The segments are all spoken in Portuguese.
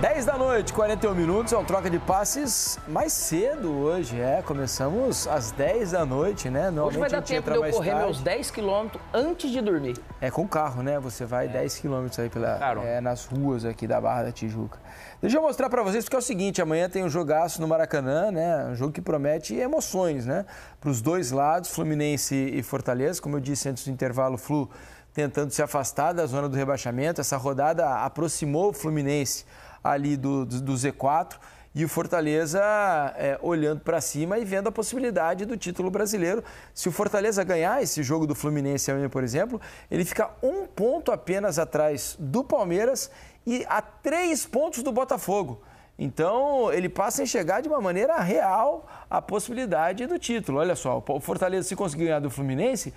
10 da noite, 41 minutos, é um troca de passes mais cedo hoje, é. Começamos às 10 da noite, né? Hoje vai dar tempo de eu correr tarde. meus 10 quilômetros antes de dormir. É, com o carro, né? Você vai é. 10 quilômetros aí pela, é, nas ruas aqui da Barra da Tijuca. Deixa eu mostrar para vocês, porque é o seguinte, amanhã tem um jogaço no Maracanã, né? Um jogo que promete emoções, né? Para os dois lados, Fluminense e Fortaleza. Como eu disse antes do intervalo, Flu tentando se afastar da zona do rebaixamento. Essa rodada aproximou o Fluminense ali do, do, do Z4 e o Fortaleza é, olhando para cima e vendo a possibilidade do título brasileiro. Se o Fortaleza ganhar esse jogo do Fluminense amanhã, por exemplo, ele fica um ponto apenas atrás do Palmeiras e a três pontos do Botafogo. Então, ele passa a enxergar de uma maneira real a possibilidade do título. Olha só, o Fortaleza, se conseguir ganhar do Fluminense,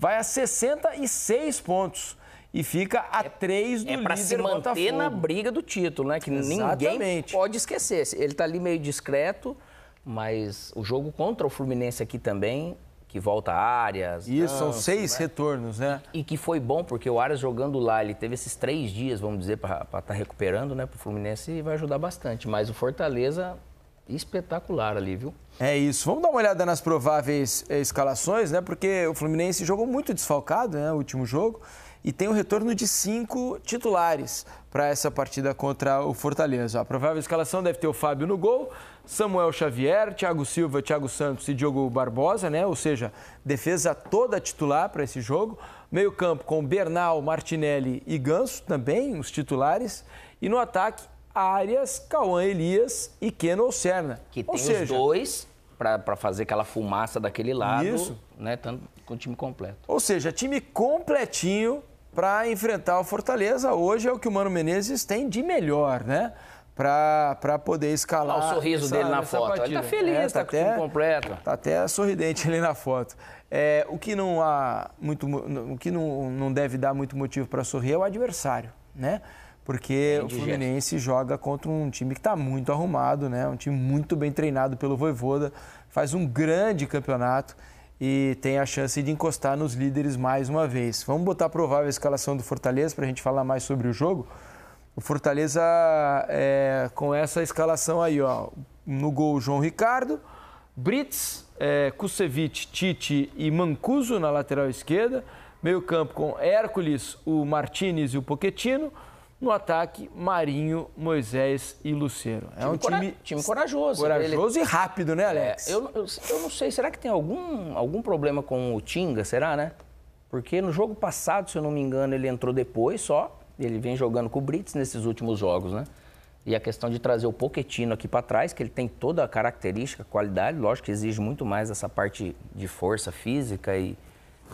vai a 66 pontos e fica a é três do é líder se manter Botafogo. na briga do título, né? Que Exatamente. ninguém pode esquecer. Ele está ali meio discreto, mas o jogo contra o Fluminense aqui também que volta a Arias. Isso, danço, são seis né? retornos, né? E, e, que foi bom, porque o Arias jogando lá, ele teve esses três dias, vamos dizer, para estar tá recuperando, né, para o Fluminense e vai ajudar bastante. Mas o Fortaleza, espetacular ali, viu? É isso. Vamos dar uma olhada nas prováveis eh, escalações, né? Porque o Fluminense jogou muito desfalcado, né? O último jogo e tem o retorno de cinco titulares para essa partida contra o Fortaleza. A provável escalação deve ter o Fábio no gol, Samuel Xavier, Thiago Silva, Thiago Santos e Diogo Barbosa, né? Ou seja, defesa toda titular para esse jogo. Meio campo com Bernal, Martinelli e Ganso também, os titulares. E no ataque, Arias, Cauã Elias e Keno Serna Que tem Ou seja, os dois para fazer aquela fumaça daquele lado, Isso. né? Tanto com o time completo. Ou seja, time completinho para enfrentar o Fortaleza. Hoje é o que o Mano Menezes tem de melhor, né? para poder escalar. Olha o sorriso essa, dele na foto. Partida. Ele está feliz, é, tá, tá até, completo. está até sorridente ali na foto. É, o que não há muito, o que não, não deve dar muito motivo para sorrir é o adversário, né? Porque Entendi, o Fluminense gente. joga contra um time que está muito arrumado, né? Um time muito bem treinado pelo Voivoda, faz um grande campeonato e tem a chance de encostar nos líderes mais uma vez. Vamos botar a provável escalação do Fortaleza para a gente falar mais sobre o jogo. O Fortaleza é, com essa escalação aí, ó, no gol João Ricardo, Brits, é, Kusevich, Tite e Mancuso na lateral esquerda, meio campo com Hércules, o Martinez e o Poquetino. No ataque, Marinho, Moisés e Lucero. É time um time, time corajoso. Corajoso ele... e rápido, né, Alex? É, eu, eu, eu, não sei, será que tem algum, algum problema com o Tinga, será, né? Porque no jogo passado, se eu não me engano, ele entrou depois só. Ele vem jogando com o Brits nesses últimos jogos, né? E a questão de trazer o Poquetino aqui para trás, que ele tem toda a característica, qualidade, lógico que exige muito mais essa parte de força física e,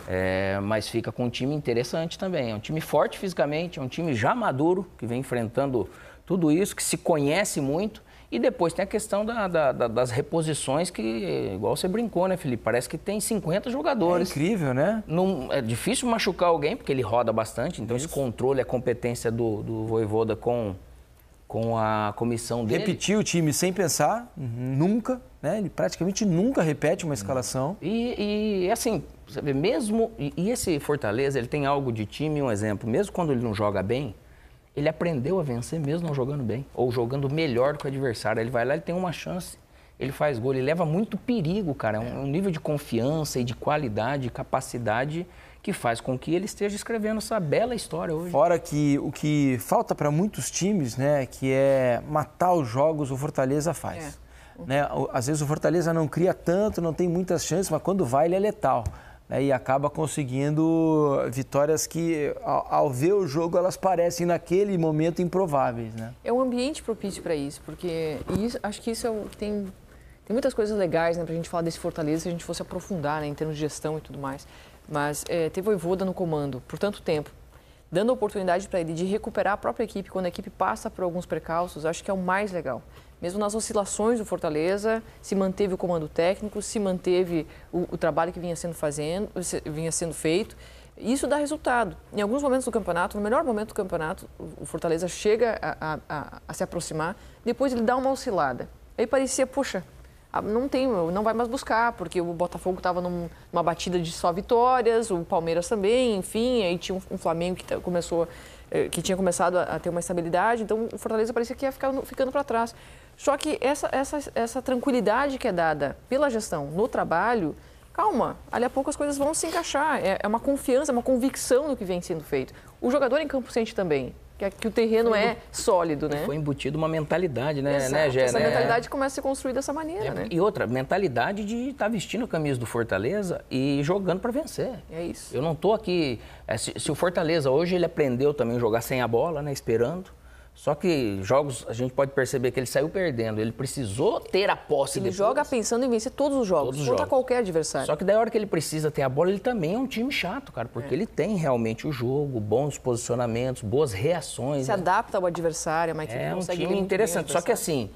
é, mas fica com um time interessante também. É um time forte fisicamente, é um time já maduro, que vem enfrentando tudo isso, que se conhece muito. E depois tem a questão da, da, da, das reposições, que, igual você brincou, né, Felipe? Parece que tem 50 jogadores. É incrível, né? é difícil machucar alguém, porque ele roda bastante, então isso. esse controle, a competência do, do Voivoda com, com a comissão dele. Repetir o time sem pensar, nunca. Né? Ele praticamente nunca repete uma escalação. E, e assim, você vê, mesmo. E, e, esse Fortaleza, ele tem algo de time, um exemplo. Mesmo quando ele não joga bem, ele aprendeu a vencer mesmo não jogando bem. Ou jogando melhor que o adversário. Ele vai lá, ele tem uma chance, ele faz gol. Ele leva muito perigo, cara. É um, um nível de confiança e de qualidade, capacidade que faz com que ele esteja escrevendo essa bela história hoje. Fora que o que falta para muitos times, né, que é matar os jogos, o Fortaleza faz. É. Né? Às vezes o Fortaleza não cria tanto, não tem muitas chances, mas quando vai ele é letal. Né? E acaba conseguindo vitórias que, ao, ver o jogo, elas parecem naquele momento improváveis. Né? É um ambiente propício para isso, porque isso, acho que isso é o, tem, tem muitas coisas legais né, para a gente falar desse Fortaleza se a gente fosse aprofundar né, em termos de gestão e tudo mais. Mas é, teve o Voivoda no comando por tanto tempo dando oportunidade para ele de recuperar a própria equipe quando a equipe passa por alguns precalços, acho que é o mais legal. Mesmo nas oscilações do Fortaleza, se manteve o comando técnico, se manteve o, o trabalho que vinha sendo, fazendo, vinha sendo feito. Isso dá resultado. Em alguns momentos do campeonato, no melhor momento do campeonato, o Fortaleza chega a, a, a, a se aproximar, depois ele dá uma oscilada. Aí parecia, poxa, ah, não tem, não vai mais buscar, porque o Botafogo estava num, numa batida de só vitórias, o Palmeiras também, enfim, aí tinha um, um Flamengo que começou eh, que tinha começado a, ter uma estabilidade, então o Fortaleza parecia que ia ficar, ficando para trás. Só que essa, essa, essa tranquilidade que é dada pela gestão no trabalho, calma, ali a pouco as coisas vão se encaixar. É, é uma confiança, é uma convicção no que vem sendo feito. O jogador em campo sente também que, é que o terreno foi, é sólido, né? Foi embutido uma mentalidade, né, né Exato, né Gê, Essa né? mentalidade começa a se construir dessa maneira, é, né? E outra, mentalidade de estar tá vestindo a camisa do Fortaleza e jogando para vencer. É isso. Eu não tô aqui. É, se, se, o Fortaleza hoje ele aprendeu também a jogar sem a bola, né? Esperando. Só que jogos, a gente pode perceber que ele saiu perdendo. Ele precisou ter a posse Ele depois. joga pensando em vencer todos os jogos, todos contra qualquer adversário. Só que da hora que ele precisa ter a bola, ele também é um time chato, cara. Porque é. ele tem realmente o jogo, bons posicionamentos, boas reações. Se né? adapta ao adversário, é mas é um time interessante. Só que assim,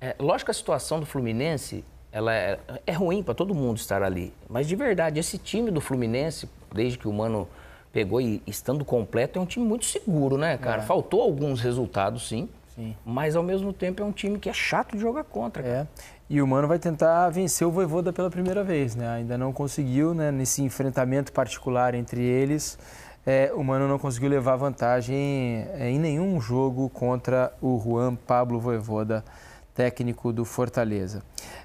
é, lógico que a situação do Fluminense ela é, é ruim para todo mundo estar ali. Mas de verdade, esse time do Fluminense, desde que o Mano pegou e estando completo é um time muito seguro, né, cara? É. Faltou alguns resultados, sim, sim. Mas ao mesmo tempo é um time que é chato de jogar contra. Cara. É. E o Mano vai tentar vencer o Voivoda pela primeira vez, né? Ainda não conseguiu, né? Nesse enfrentamento particular entre eles, é, o Mano não conseguiu levar vantagem é, em nenhum jogo contra o Juan Pablo Voivoda, técnico do Fortaleza.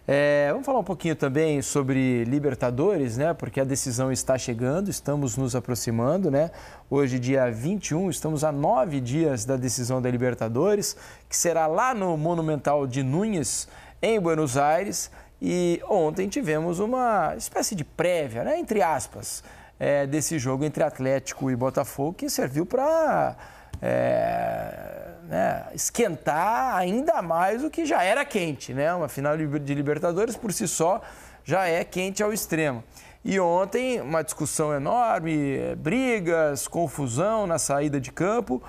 É, vamos falar um pouquinho também sobre Libertadores, né? Porque a decisão está chegando, estamos nos aproximando, né? Hoje, dia 21, estamos a nove dias da decisão da Libertadores, que será lá no Monumental de Núñez, em Buenos Aires. E ontem tivemos uma espécie de prévia, né? Entre aspas, é, desse jogo entre Atlético e Botafogo, que serviu para. É né, esquentar ainda mais o que já era quente, né? Uma final de Libertadores por si só já é quente ao extremo. E ontem, uma discussão enorme, eh, brigas, confusão na saída de campo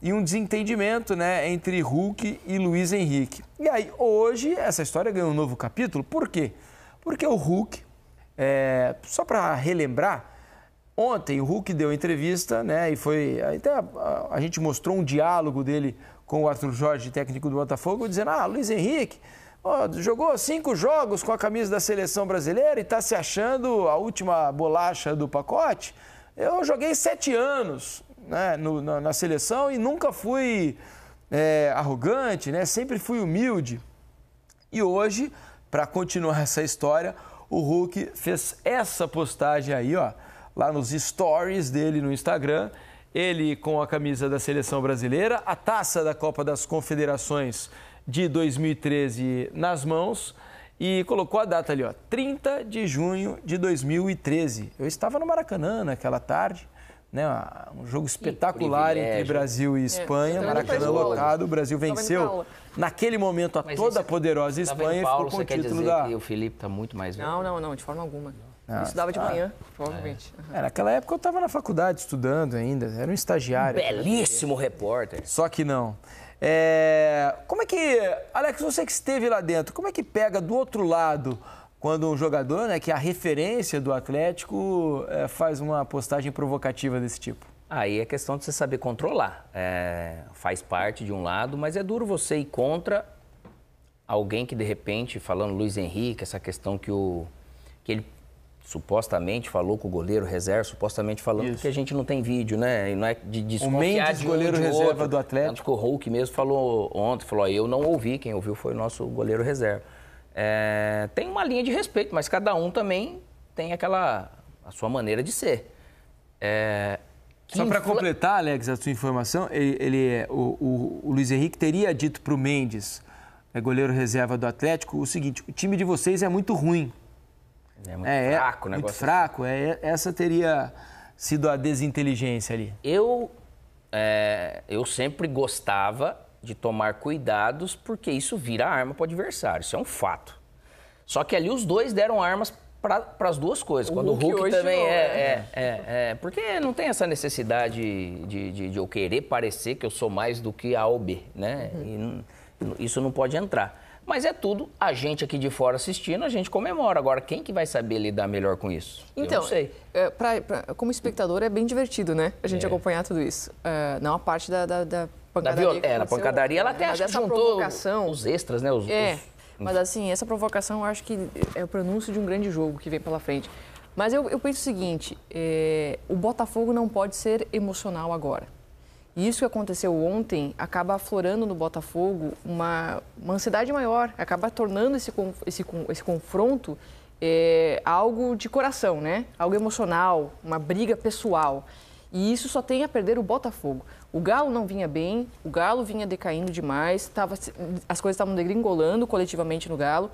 e um desentendimento né, entre Hulk e Luiz Henrique. E aí, hoje, essa história ganhou um novo capítulo. Por quê? Porque o Hulk, é, só para relembrar, Ontem o Hulk deu entrevista, né? E foi. Até a, a, a, gente mostrou um diálogo dele com o Arthur Jorge, técnico do Botafogo, dizendo: Ah, Luiz Henrique ó, jogou cinco jogos com a camisa da seleção brasileira e está se achando a última bolacha do pacote. Eu joguei sete anos né, no, na, na, seleção e nunca fui é, arrogante, né? Sempre fui humilde. E hoje, para continuar essa história, o Hulk fez essa postagem aí, ó lá nos stories dele no Instagram. Ele com a camisa da seleção brasileira, a taça da Copa das Confederações de 2013 nas mãos e colocou a data ali, ó, 30 de junho de 2013. Eu estava no Maracanã naquela tarde, né, um jogo espetacular entre Brasil e é, Espanha, é, Maracanã lotado, o Brasil venceu. Naquele momento a toda poderosa Espanha Paulo, ficou com o título da. o Felipe está muito mais. Velho. Não, não, não, de forma alguma. Ah, Estudava de ah, manhã, provavelmente. É. Uhum. É, naquela época eu estava na faculdade estudando ainda, era um estagiário. Um belíssimo repórter. Só que não. É... Como é que, Alex, você que esteve lá dentro, como é que pega do outro lado quando um jogador, né, que é a referência do Atlético, é, faz uma postagem provocativa desse tipo? Aí é questão de você saber controlar. É, faz parte de um lado, mas é duro você ir contra alguém que de repente, falando Luiz Henrique, essa questão que o que ele supostamente falou com o goleiro reserva, supostamente falando, Isso. porque a gente não tem vídeo, né? E não é de desconfiar o Mendes, um goleiro de reserva outro. do Atlético. Tanto que o Hulk mesmo falou ontem, falou, eu não ouvi, quem ouviu foi o nosso goleiro reserva. É, tem uma linha de respeito, mas cada um também tem aquela, a sua maneira de ser. É, só para completar, Alex, a sua informação, ele, ele é, o, o, o, Luiz Henrique teria dito para o Mendes, é goleiro reserva do Atlético, o seguinte: o time de vocês é muito ruim. É muito é, é fraco o negócio. Muito fraco. Assim. É, essa teria sido a desinteligência ali. Eu, é, eu sempre gostava de tomar cuidados, porque isso vira arma para o adversário. Isso é um fato. Só que ali os dois deram armas para as duas coisas. O Quando Hulk o Hulk também não, é, né? é, é, é, Porque não tem essa necessidade de, de, de, eu querer parecer que eu sou mais do que A ou B, né? Uhum. E, isso não pode entrar. Mas é tudo, a gente aqui de fora assistindo, a gente comemora. Agora, quem que vai saber lidar melhor com isso? Então, Eu não então, sei. É, pra, pra, como espectador, é bem divertido, né? A gente é. acompanhar tudo isso. É, não a parte da, da, da pancadaria. É, da É, na pancadaria ela né? até acha provocação... os extras, né? Os, é, os... mas assim, essa provocação eu acho que é o pronúncio de um grande jogo que vem pela frente. Mas eu, eu penso o seguinte, é, o Botafogo não pode ser emocional agora. E isso que aconteceu ontem acaba aflorando no Botafogo uma, uma ansiedade maior, acaba tornando esse, esse, esse confronto é, algo de coração, né? algo emocional, uma briga pessoal. E isso só tem a perder o Botafogo. O Galo não vinha bem, o Galo vinha decaindo demais, tava, as coisas estavam degringolando coletivamente no Galo.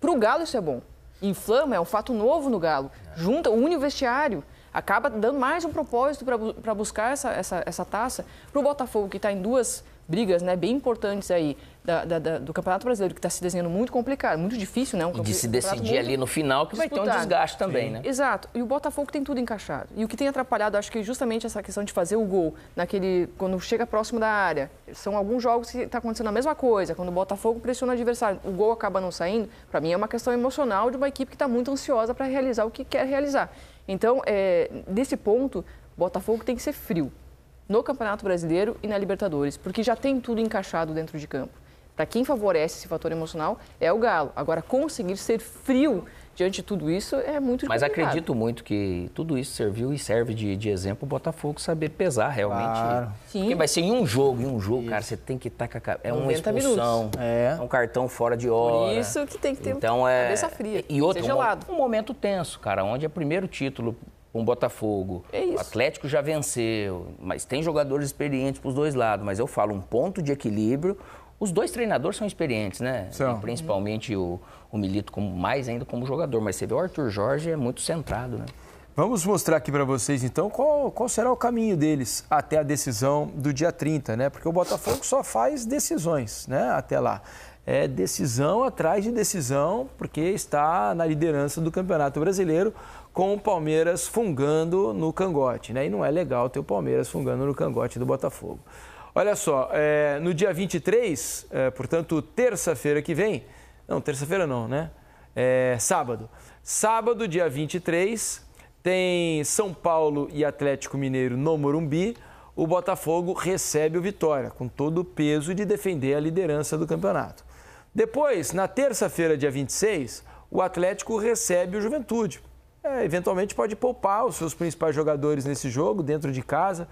Para o Galo isso é bom. Inflama é um fato novo no Galo. Junta, une o vestiário acaba dando mais um propósito para buscar essa, essa, essa taça para o Botafogo, que está em duas brigas né, bem importantes aí da, da, da, do Campeonato Brasileiro, que está se desenhando muito complicado, muito difícil, né? Um e de se decidir ali no final, que disputado. vai ter um desgaste também, Sim. né? Exato. E o Botafogo tem tudo encaixado. E o que tem atrapalhado, acho que é justamente essa questão de fazer o gol, naquele quando chega próximo da área. São alguns jogos que está acontecendo a mesma coisa. Quando o Botafogo pressiona o adversário, o gol acaba não saindo. Para mim, é uma questão emocional de uma equipe que está muito ansiosa para realizar o que quer realizar. Então, é, nesse ponto, Botafogo tem que ser frio no Campeonato Brasileiro e na Libertadores, porque já tem tudo encaixado dentro de campo. Para quem favorece esse fator emocional é o Galo. Agora, conseguir ser frio diante de tudo isso, é muito Mas complicado. acredito muito que tudo isso serviu e serve de, de exemplo o Botafogo saber pesar realmente. Claro. Sim. Porque vai ser em um jogo, em um jogo, isso. cara, você tem que estar tá com a É uma expulsão, é. é um cartão fora de hora. Por isso que tem que ter então, é... cabeça fria, e outro, um, um momento tenso, cara, onde é o primeiro título com um o Botafogo. É o Atlético já venceu, mas tem jogadores experientes para os dois lados. Mas eu falo um ponto de equilíbrio os dois treinadores são experientes, né? São. principalmente o, o Milito como mais ainda como jogador, mas você vê o Arthur Jorge é muito centrado, né? Vamos mostrar aqui para vocês então qual, qual será o caminho deles até a decisão do dia 30, né? Porque o Botafogo só faz decisões, né? Até lá. É decisão atrás de decisão, porque está na liderança do Campeonato Brasileiro com o Palmeiras fungando no cangote, né? E não é legal ter o Palmeiras fungando no cangote do Botafogo. Olha só, é, no dia 23, é, portanto, terça-feira que vem, não, terça-feira não, né? É, sábado. Sábado, dia 23, tem São Paulo e Atlético Mineiro no Morumbi. O Botafogo recebe o Vitória, com todo o peso de defender a liderança do campeonato. Depois, na terça-feira, dia 26, o Atlético recebe o Juventude. É, eventualmente pode poupar os seus principais jogadores nesse jogo, dentro de casa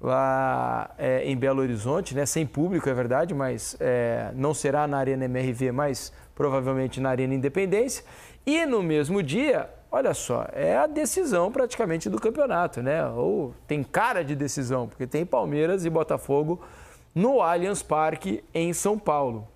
lá é, em Belo Horizonte, né? sem público, é verdade, mas é, não será na Arena MRV, mas provavelmente na Arena Independência. E no mesmo dia, olha só, é a decisão praticamente do campeonato, né? Ou tem cara de decisão, porque tem Palmeiras e Botafogo no Allianz Parque em São Paulo.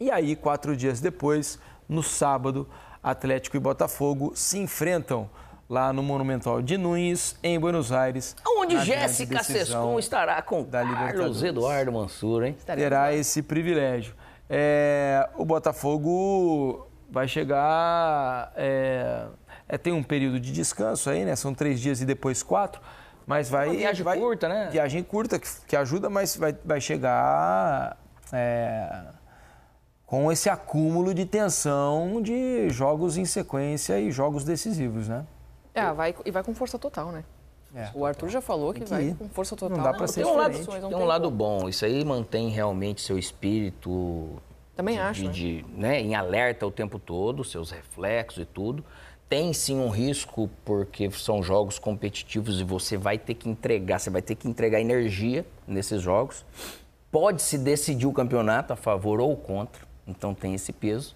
E aí, quatro dias depois, no sábado, Atlético e Botafogo se enfrentam lá no Monumental de Nunes, em Buenos Aires. Onde Jéssica Sescon estará com Carlos Eduardo Mansur, hein? Terá esse privilégio. É, o Botafogo vai chegar. É, é, tem um período de descanso aí, né? São três dias e depois quatro. Mas vai. É uma viagem vai, curta, né? Viagem curta, que, que ajuda, mas vai, vai chegar. É, com esse acúmulo de tensão de jogos em sequência e jogos decisivos, né? É, vai, e vai com força total, né? É, o Arthur já falou que, que vai com força total. Não dá para ser tem um lado, tem, tem um lado bom. Isso aí mantém realmente seu espírito. Também de, acho. De, né? né? Em alerta o tempo todo, seus reflexos e tudo. Tem sim um risco, porque são jogos competitivos e você vai ter que entregar, você vai ter que entregar energia nesses jogos. Pode se decidir o campeonato a favor ou contra, então tem esse peso.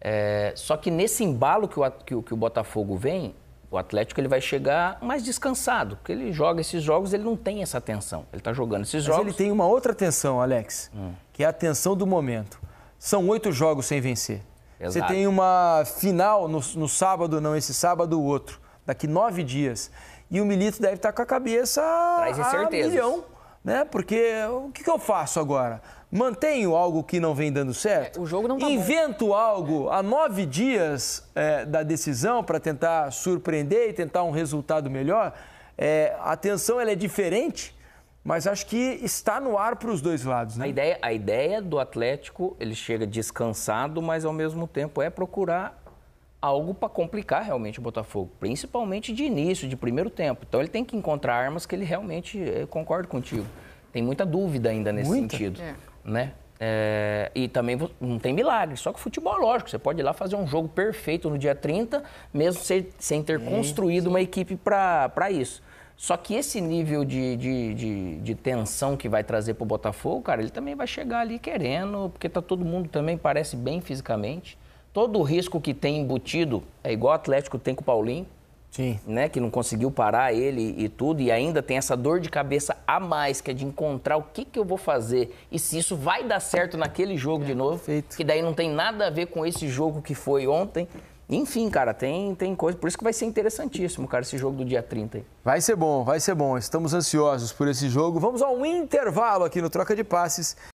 É, só que nesse embalo que o, que que o Botafogo vem, o Atlético ele vai chegar mais descansado, porque ele joga esses jogos, ele não tem essa tensão. Ele está jogando esses Mas jogos. Mas ele tem uma outra tensão, Alex, hum. que é a tensão do momento. São oito jogos sem vencer. Exato. Você tem uma final no, no sábado, não esse sábado, o outro, daqui nove dias. E o Milito deve estar tá com a cabeça Traz a milhão, né? Porque o que, que eu faço agora? mantenho algo que não vem dando certo. É, o jogo não tá Invento bom. algo há nove dias é, da decisão para tentar surpreender e tentar um resultado melhor. É, a tensão ela é diferente, mas acho que está no ar para os dois lados. Né? A, ideia, a ideia do Atlético, ele chega descansado, mas ao mesmo tempo é procurar algo para complicar realmente o Botafogo, principalmente de início, de primeiro tempo. Então ele tem que encontrar armas que ele realmente, é, concordo contigo, tem muita dúvida ainda nesse muita? sentido. É né? É, e também não tem milagre, só que o futebol é lógico. Você pode ir lá fazer um jogo perfeito no dia 30, mesmo sem, sem ter construído sim. uma equipe para isso. Só que esse nível de, de, de, de tensão que vai trazer para o Botafogo, cara, ele também vai chegar ali querendo, porque tá todo mundo também parece bem fisicamente. Todo o risco que tem embutido é igual o Atlético tem com o Paulinho. Sim. Né, que não conseguiu parar ele e tudo, e ainda tem essa dor de cabeça a mais, que é de encontrar o que, que eu vou fazer e se isso vai dar certo naquele jogo é, de novo, perfeito. que daí não tem nada a ver com esse jogo que foi ontem. Enfim, cara, tem, tem coisa. Por isso que vai ser interessantíssimo, cara, esse jogo do dia 30. Vai ser bom, vai ser bom. Estamos ansiosos por esse jogo. Vamos a um intervalo aqui no Troca de Passes